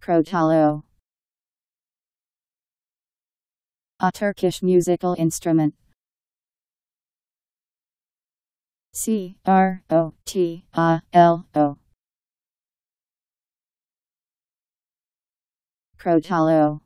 Protalo A Turkish musical instrument C R O T A L O Protalo